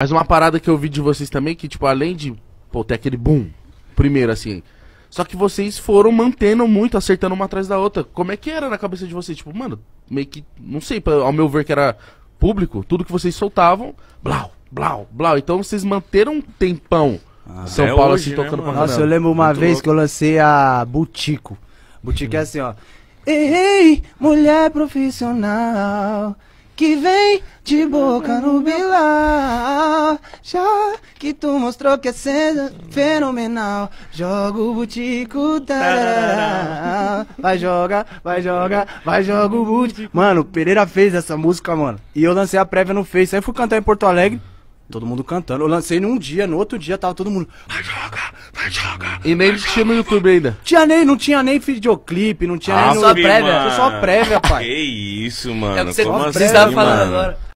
Mas uma parada que eu vi de vocês também, que, tipo, além de, pô, ter aquele boom, primeiro, assim, só que vocês foram mantendo muito, acertando uma atrás da outra. Como é que era na cabeça de vocês? Tipo, mano, meio que. Não sei, ao meu ver que era público, tudo que vocês soltavam, blau, blau, blau. Então vocês manteram um tempão ah, São Paulo assim, hoje, assim tocando né, pra Nossa, eu lembro uma muito vez louco. que eu lancei a Butico. Butico hum. é uhum. assim, ó. Ei, mulher profissional, que vem de boca no bilhar já que tu mostrou que é fenomenal. Joga o butico, Vai jogar, vai jogar, vai joga o butico. Mano, o Pereira fez essa música, mano. E eu lancei a prévia no Face. Aí fui cantar em Porto Alegre. Todo mundo cantando. Eu lancei num dia, no outro dia tava todo mundo. Vai joga, vai joga. E nem tinha no YouTube ainda. Tinha nem, não tinha nem videoclipe, não tinha ah, nem. Só prévia. Foi Só prévia, pai. Que isso, mano. É o que você Como assim, falando mano? agora.